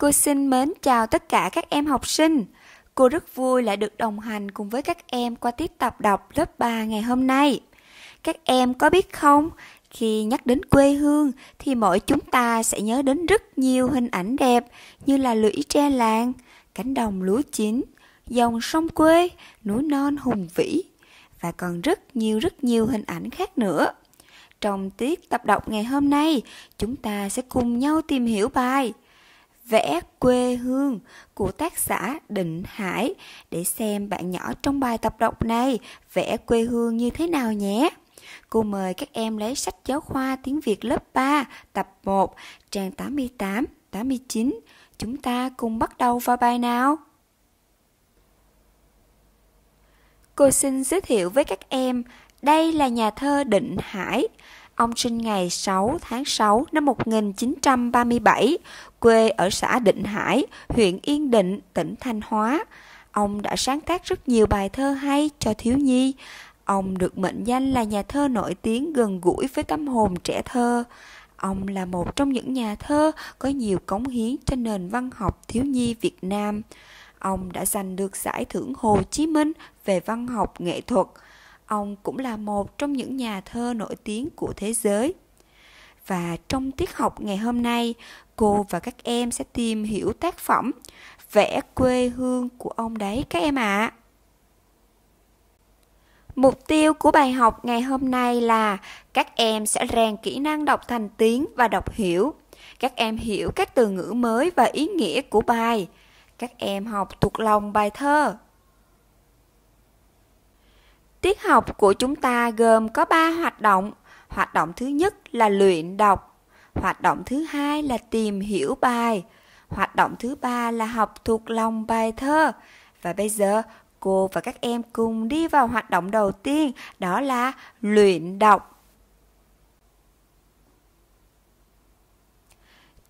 Cô xin mến chào tất cả các em học sinh. Cô rất vui lại được đồng hành cùng với các em qua tiết tập đọc lớp 3 ngày hôm nay. Các em có biết không, khi nhắc đến quê hương thì mỗi chúng ta sẽ nhớ đến rất nhiều hình ảnh đẹp như là lũy tre làng, cánh đồng lúa chín, dòng sông quê, núi non hùng vĩ và còn rất nhiều rất nhiều hình ảnh khác nữa. Trong tiết tập đọc ngày hôm nay, chúng ta sẽ cùng nhau tìm hiểu bài vẽ quê hương của tác giả Định Hải để xem bạn nhỏ trong bài tập đọc này vẽ quê hương như thế nào nhé. Cô mời các em lấy sách giáo khoa tiếng Việt lớp 3, tập 1, trang 88, 89. Chúng ta cùng bắt đầu vào bài nào. Cô xin giới thiệu với các em, đây là nhà thơ Định Hải Ông sinh ngày 6 tháng 6 năm 1937, quê ở xã Định Hải, huyện Yên Định, tỉnh Thanh Hóa. Ông đã sáng tác rất nhiều bài thơ hay cho thiếu nhi. Ông được mệnh danh là nhà thơ nổi tiếng gần gũi với tâm hồn trẻ thơ. Ông là một trong những nhà thơ có nhiều cống hiến cho nền văn học thiếu nhi Việt Nam. Ông đã giành được giải thưởng Hồ Chí Minh về văn học nghệ thuật – Ông cũng là một trong những nhà thơ nổi tiếng của thế giới. Và trong tiết học ngày hôm nay, cô và các em sẽ tìm hiểu tác phẩm Vẽ quê hương của ông đấy các em ạ. À. Mục tiêu của bài học ngày hôm nay là các em sẽ rèn kỹ năng đọc thành tiếng và đọc hiểu. Các em hiểu các từ ngữ mới và ý nghĩa của bài. Các em học thuộc lòng bài thơ. Tiết học của chúng ta gồm có 3 hoạt động. Hoạt động thứ nhất là luyện đọc, hoạt động thứ hai là tìm hiểu bài, hoạt động thứ ba là học thuộc lòng bài thơ. Và bây giờ cô và các em cùng đi vào hoạt động đầu tiên đó là luyện đọc.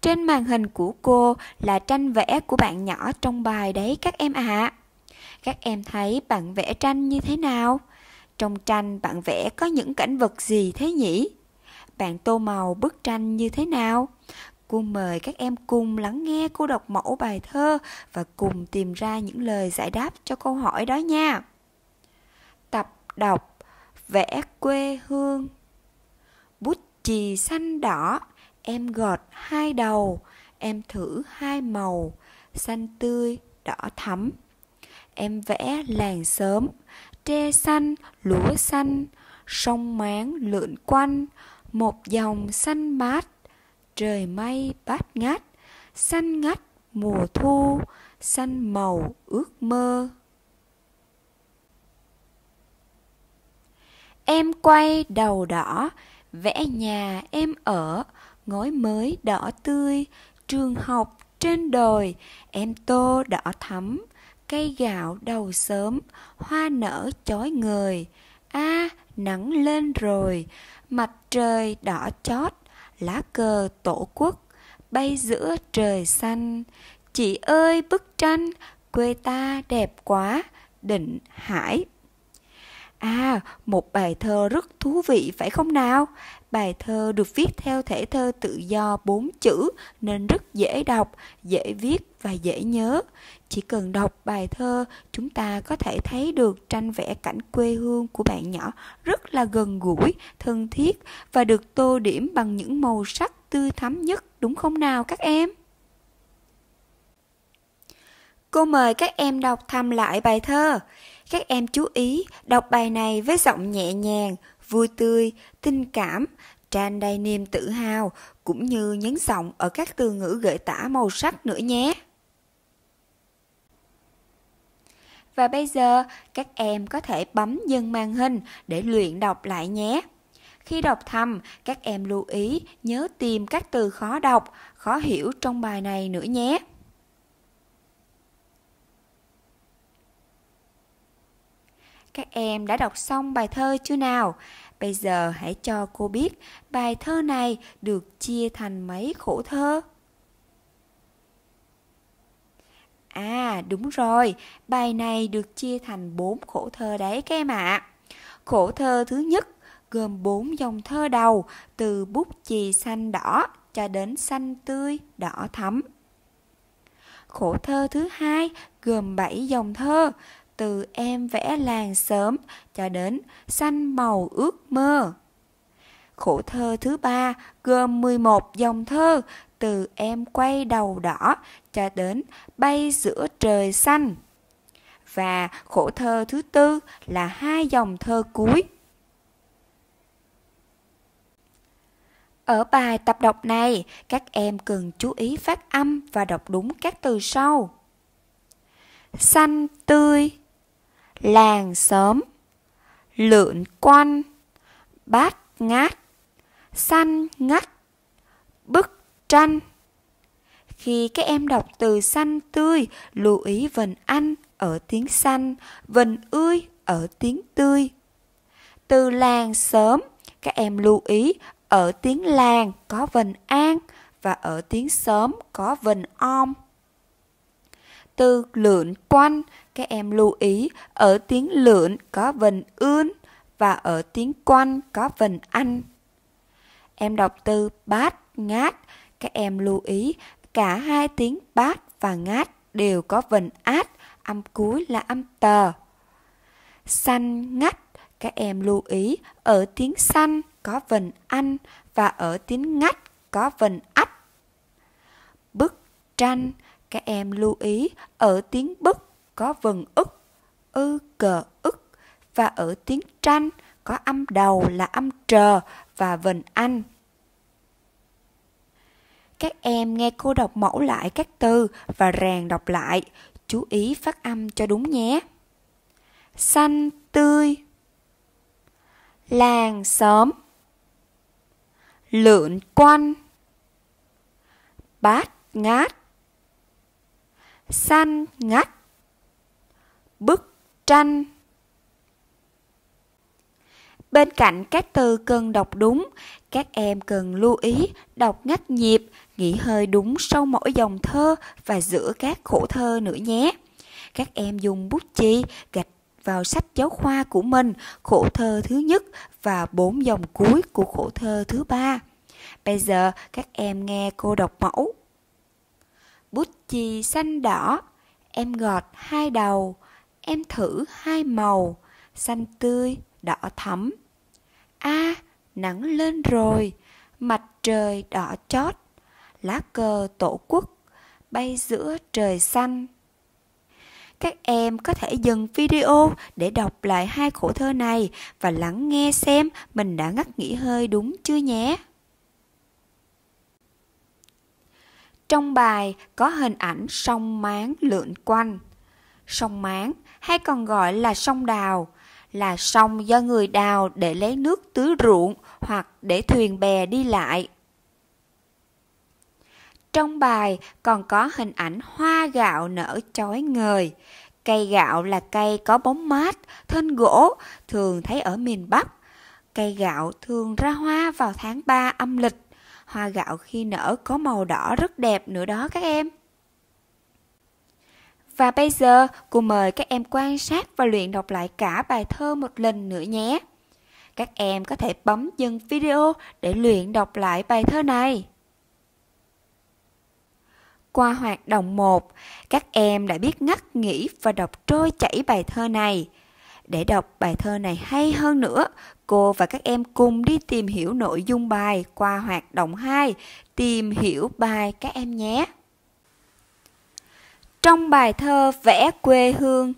Trên màn hình của cô là tranh vẽ của bạn nhỏ trong bài đấy các em ạ. À. Các em thấy bạn vẽ tranh như thế nào? Trong tranh bạn vẽ có những cảnh vật gì thế nhỉ? Bạn tô màu bức tranh như thế nào? Cô mời các em cùng lắng nghe cô đọc mẫu bài thơ và cùng tìm ra những lời giải đáp cho câu hỏi đó nha. Tập đọc Vẽ quê hương Bút chì xanh đỏ, em gọt hai đầu, em thử hai màu, xanh tươi, đỏ thắm. Em vẽ làng sớm, tre xanh, lúa xanh, sông máng lượn quanh, một dòng xanh mát, trời mây bát ngát, xanh ngắt mùa thu, xanh màu ước mơ. Em quay đầu đỏ, vẽ nhà em ở, ngói mới đỏ tươi, trường học trên đồi, em tô đỏ thắm, cây gạo đầu sớm, hoa nở chói người. A, à, nắng lên rồi, mặt trời đỏ chót, lá cờ tổ quốc bay giữa trời xanh. Chị ơi bức tranh quê ta đẹp quá, định hải À, một bài thơ rất thú vị phải không nào? Bài thơ được viết theo thể thơ tự do bốn chữ nên rất dễ đọc, dễ viết và dễ nhớ. Chỉ cần đọc bài thơ, chúng ta có thể thấy được tranh vẽ cảnh quê hương của bạn nhỏ rất là gần gũi, thân thiết và được tô điểm bằng những màu sắc tươi thắm nhất, đúng không nào các em? Cô mời các em đọc thầm lại bài thơ. Các em chú ý đọc bài này với giọng nhẹ nhàng, vui tươi, tình cảm, tràn đầy niềm tự hào cũng như nhấn giọng ở các từ ngữ gợi tả màu sắc nữa nhé. Và bây giờ các em có thể bấm dừng màn hình để luyện đọc lại nhé. Khi đọc thầm, các em lưu ý nhớ tìm các từ khó đọc, khó hiểu trong bài này nữa nhé. Các em đã đọc xong bài thơ chưa nào? Bây giờ hãy cho cô biết bài thơ này được chia thành mấy khổ thơ. À đúng rồi, bài này được chia thành bốn khổ thơ đấy các em ạ. À. Khổ thơ thứ nhất gồm bốn dòng thơ đầu từ bút chì xanh đỏ cho đến xanh tươi đỏ thắm. Khổ thơ thứ hai gồm bảy dòng thơ từ em vẽ làng sớm cho đến xanh màu ước mơ. Khổ thơ thứ ba gồm 11 dòng thơ từ em quay đầu đỏ cho đến bay giữa trời xanh. Và khổ thơ thứ tư là hai dòng thơ cuối. Ở bài tập đọc này, các em cần chú ý phát âm và đọc đúng các từ sau. Xanh tươi làng xóm lượn quanh bát ngát xanh ngắt bức tranh khi các em đọc từ xanh tươi lưu ý vần anh ở tiếng xanh vần ươi ở tiếng tươi từ làng sớm các em lưu ý ở tiếng làng có vần an và ở tiếng sớm có vần om từ lượn quanh các em lưu ý ở tiếng lượn có vần ươn và ở tiếng quanh có vần anh. Em đọc từ bát, ngát, các em lưu ý cả hai tiếng bát và ngát đều có vần át, âm cuối là âm tờ. Xanh, ngắt, các em lưu ý ở tiếng xanh có vần anh và ở tiếng ngắt có vần ách. Bức tranh, các em lưu ý ở tiếng bức có vần ức, ư cờ ức và ở tiếng tranh có âm đầu là âm trờ và vần anh. Các em nghe cô đọc mẫu lại các từ và ràng đọc lại, chú ý phát âm cho đúng nhé. Xanh tươi Làng xóm Lượn quanh Bát ngát Xanh ngắt bức tranh bên cạnh các từ cần đọc đúng các em cần lưu ý đọc ngắt nhịp nghỉ hơi đúng sau mỗi dòng thơ và giữa các khổ thơ nữa nhé các em dùng bút chì gạch vào sách giáo khoa của mình khổ thơ thứ nhất và bốn dòng cuối của khổ thơ thứ ba bây giờ các em nghe cô đọc mẫu bút chì xanh đỏ em gọt hai đầu em thử hai màu, xanh tươi, đỏ thắm. A, à, nắng lên rồi, mặt trời đỏ chót, lá cờ tổ quốc bay giữa trời xanh. Các em có thể dừng video để đọc lại hai khổ thơ này và lắng nghe xem mình đã ngắt nghỉ hơi đúng chưa nhé. Trong bài có hình ảnh sông Máng lượn quanh. Sông Máng hay còn gọi là sông đào, là sông do người đào để lấy nước tưới ruộng hoặc để thuyền bè đi lại. Trong bài còn có hình ảnh hoa gạo nở chói ngời. Cây gạo là cây có bóng mát, thân gỗ, thường thấy ở miền Bắc. Cây gạo thường ra hoa vào tháng 3 âm lịch. Hoa gạo khi nở có màu đỏ rất đẹp nữa đó các em. Và bây giờ, cô mời các em quan sát và luyện đọc lại cả bài thơ một lần nữa nhé. Các em có thể bấm dừng video để luyện đọc lại bài thơ này. Qua hoạt động 1, các em đã biết ngắt nghỉ và đọc trôi chảy bài thơ này. Để đọc bài thơ này hay hơn nữa, cô và các em cùng đi tìm hiểu nội dung bài qua hoạt động 2, tìm hiểu bài các em nhé. Trong bài thơ Vẽ quê hương,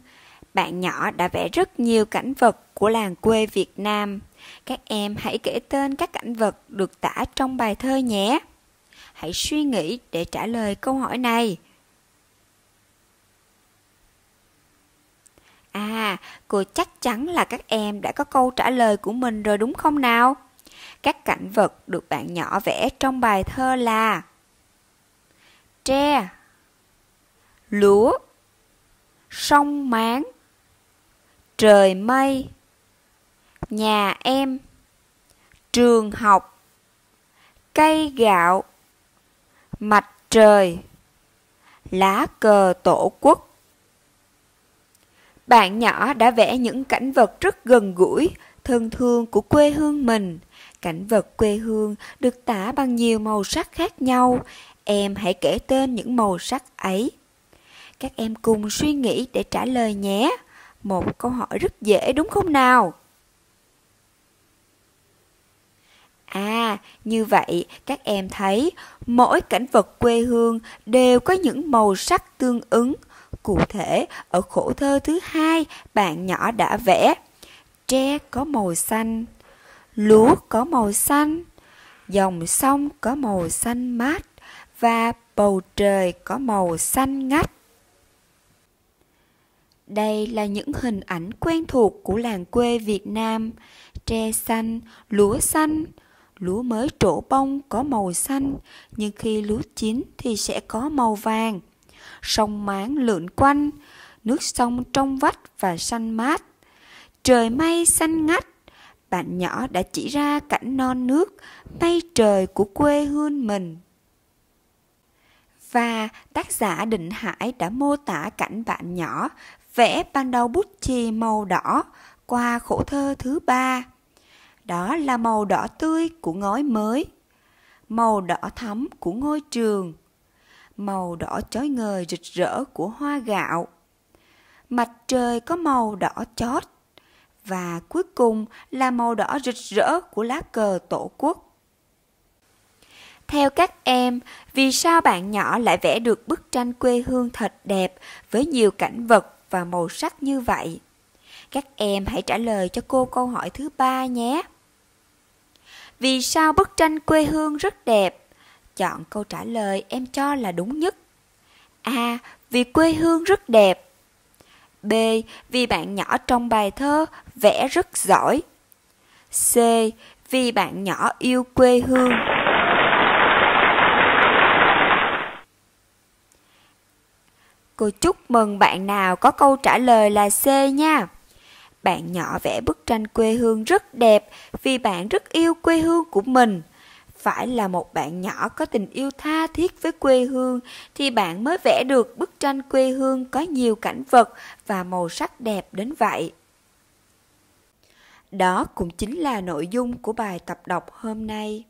bạn nhỏ đã vẽ rất nhiều cảnh vật của làng quê Việt Nam. Các em hãy kể tên các cảnh vật được tả trong bài thơ nhé. Hãy suy nghĩ để trả lời câu hỏi này. À, cô chắc chắn là các em đã có câu trả lời của mình rồi đúng không nào? Các cảnh vật được bạn nhỏ vẽ trong bài thơ là tre, lúa sông máng trời mây nhà em trường học cây gạo mặt trời lá cờ tổ quốc bạn nhỏ đã vẽ những cảnh vật rất gần gũi thân thương của quê hương mình cảnh vật quê hương được tả bằng nhiều màu sắc khác nhau em hãy kể tên những màu sắc ấy các em cùng suy nghĩ để trả lời nhé. Một câu hỏi rất dễ đúng không nào? À, như vậy các em thấy mỗi cảnh vật quê hương đều có những màu sắc tương ứng. Cụ thể, ở khổ thơ thứ hai, bạn nhỏ đã vẽ tre có màu xanh, lúa có màu xanh, dòng sông có màu xanh mát và bầu trời có màu xanh ngắt. Đây là những hình ảnh quen thuộc của làng quê Việt Nam. Tre xanh, lúa xanh, lúa mới trổ bông có màu xanh, nhưng khi lúa chín thì sẽ có màu vàng. Sông máng lượn quanh, nước sông trong vắt và xanh mát. Trời mây xanh ngắt, bạn nhỏ đã chỉ ra cảnh non nước, mây trời của quê hương mình. Và tác giả Định Hải đã mô tả cảnh bạn nhỏ vẽ ban đầu bút chì màu đỏ qua khổ thơ thứ ba. Đó là màu đỏ tươi của ngói mới, màu đỏ thắm của ngôi trường, màu đỏ chói ngời rực rỡ của hoa gạo. Mặt trời có màu đỏ chót và cuối cùng là màu đỏ rực rỡ của lá cờ tổ quốc. Theo các em, vì sao bạn nhỏ lại vẽ được bức tranh quê hương thật đẹp với nhiều cảnh vật và màu sắc như vậy. Các em hãy trả lời cho cô câu hỏi thứ ba nhé. Vì sao bức tranh quê hương rất đẹp? Chọn câu trả lời em cho là đúng nhất. A. Vì quê hương rất đẹp. B. Vì bạn nhỏ trong bài thơ vẽ rất giỏi. C. Vì bạn nhỏ yêu quê hương. Cô chúc mừng bạn nào có câu trả lời là C nha. Bạn nhỏ vẽ bức tranh quê hương rất đẹp vì bạn rất yêu quê hương của mình. Phải là một bạn nhỏ có tình yêu tha thiết với quê hương thì bạn mới vẽ được bức tranh quê hương có nhiều cảnh vật và màu sắc đẹp đến vậy. Đó cũng chính là nội dung của bài tập đọc hôm nay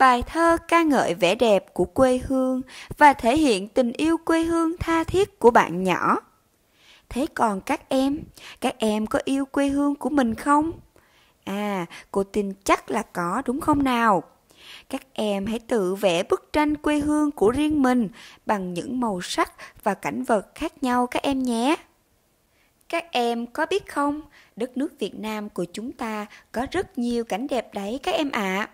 bài thơ ca ngợi vẻ đẹp của quê hương và thể hiện tình yêu quê hương tha thiết của bạn nhỏ. Thế còn các em, các em có yêu quê hương của mình không? À, cô tin chắc là có đúng không nào? Các em hãy tự vẽ bức tranh quê hương của riêng mình bằng những màu sắc và cảnh vật khác nhau các em nhé. Các em có biết không, đất nước Việt Nam của chúng ta có rất nhiều cảnh đẹp đấy các em ạ. À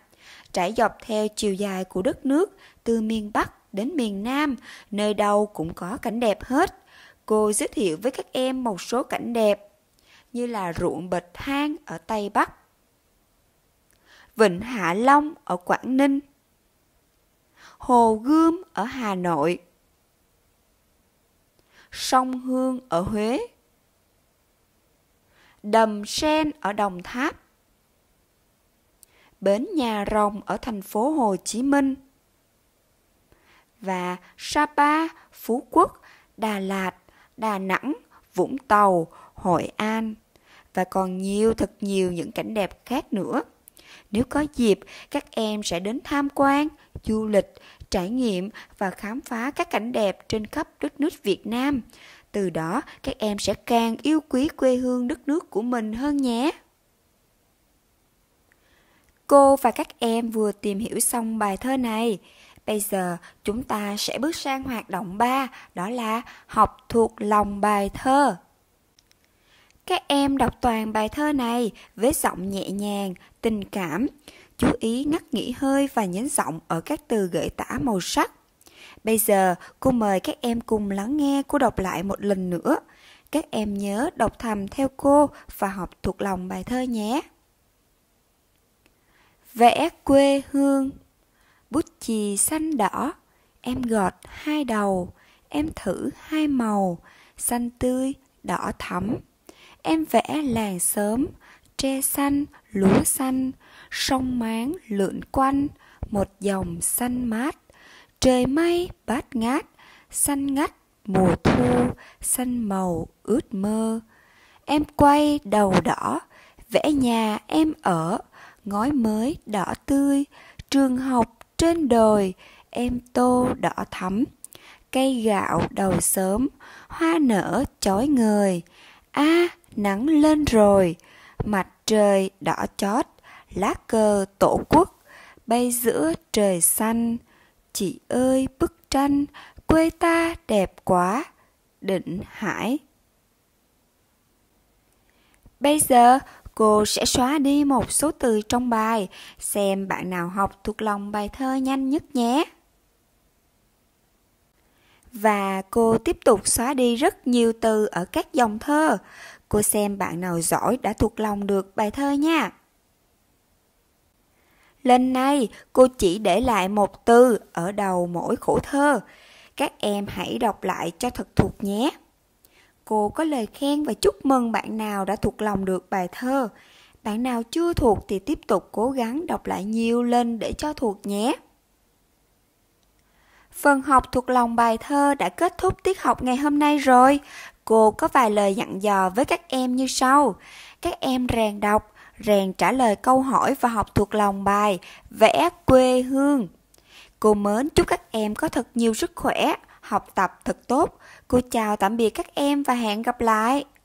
trải dọc theo chiều dài của đất nước, từ miền Bắc đến miền Nam, nơi đâu cũng có cảnh đẹp hết. Cô giới thiệu với các em một số cảnh đẹp, như là ruộng bậc thang ở Tây Bắc, Vịnh Hạ Long ở Quảng Ninh, Hồ Gươm ở Hà Nội, Sông Hương ở Huế, Đầm Sen ở Đồng Tháp, bến Nhà Rồng ở thành phố Hồ Chí Minh và Sapa, Phú Quốc, Đà Lạt, Đà Nẵng, Vũng Tàu, Hội An và còn nhiều thật nhiều những cảnh đẹp khác nữa. Nếu có dịp, các em sẽ đến tham quan, du lịch, trải nghiệm và khám phá các cảnh đẹp trên khắp đất nước Việt Nam. Từ đó, các em sẽ càng yêu quý quê hương đất nước của mình hơn nhé. Cô và các em vừa tìm hiểu xong bài thơ này. Bây giờ chúng ta sẽ bước sang hoạt động 3, đó là học thuộc lòng bài thơ. Các em đọc toàn bài thơ này với giọng nhẹ nhàng, tình cảm, chú ý ngắt nghỉ hơi và nhấn giọng ở các từ gợi tả màu sắc. Bây giờ, cô mời các em cùng lắng nghe cô đọc lại một lần nữa. Các em nhớ đọc thầm theo cô và học thuộc lòng bài thơ nhé vẽ quê hương bút chì xanh đỏ em gọt hai đầu em thử hai màu xanh tươi đỏ thẫm em vẽ làng sớm tre xanh lúa xanh sông máng lượn quanh một dòng xanh mát trời mây bát ngát xanh ngắt mùa thu xanh màu ướt mơ em quay đầu đỏ vẽ nhà em ở ngói mới đỏ tươi, trường học trên đồi, em tô đỏ thắm. Cây gạo đầu sớm, hoa nở chói ngời. A, à, nắng lên rồi, mặt trời đỏ chót, lá cờ tổ quốc bay giữa trời xanh. Chị ơi bức tranh, quê ta đẹp quá. Định Hải Bây giờ Cô sẽ xóa đi một số từ trong bài, xem bạn nào học thuộc lòng bài thơ nhanh nhất nhé. Và cô tiếp tục xóa đi rất nhiều từ ở các dòng thơ. Cô xem bạn nào giỏi đã thuộc lòng được bài thơ nha. Lần này, cô chỉ để lại một từ ở đầu mỗi khổ thơ. Các em hãy đọc lại cho thật thuộc nhé. Cô có lời khen và chúc mừng bạn nào đã thuộc lòng được bài thơ. Bạn nào chưa thuộc thì tiếp tục cố gắng đọc lại nhiều lên để cho thuộc nhé. Phần học thuộc lòng bài thơ đã kết thúc tiết học ngày hôm nay rồi. Cô có vài lời dặn dò với các em như sau. Các em rèn đọc, rèn trả lời câu hỏi và học thuộc lòng bài Vẽ quê hương. Cô mến chúc các em có thật nhiều sức khỏe, học tập thật tốt. Cô chào tạm biệt các em và hẹn gặp lại.